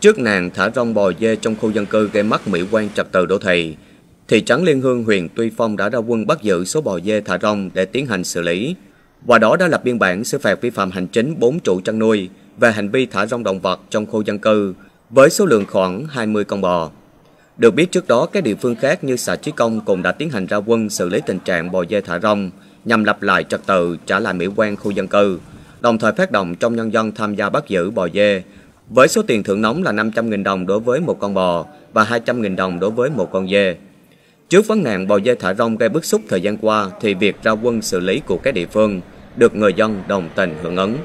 Trước nàng thả rong bò dê trong khu dân cư gây mất mỹ quan trật tự đô thị. Thị trấn Liên Hương huyện Tuy Phong đã ra quân bắt giữ số bò dê thả rong để tiến hành xử lý. Qua đó đã lập biên bản xử phạt vi phạm hành chính 4 chủ chăn nuôi về hành vi thả rong động vật trong khu dân cư với số lượng khoảng 20 con bò. Được biết trước đó, các địa phương khác như xã trí Công cũng đã tiến hành ra quân xử lý tình trạng bò dê thả rong nhằm lập lại trật tự, trả lại mỹ quan khu dân cư, đồng thời phát động trong nhân dân tham gia bắt giữ bò dê, với số tiền thưởng nóng là 500.000 đồng đối với một con bò và 200.000 đồng đối với một con dê. Trước vấn nạn bò dê thả rong gây bức xúc thời gian qua thì việc ra quân xử lý của các địa phương được người dân đồng tình hưởng ứng.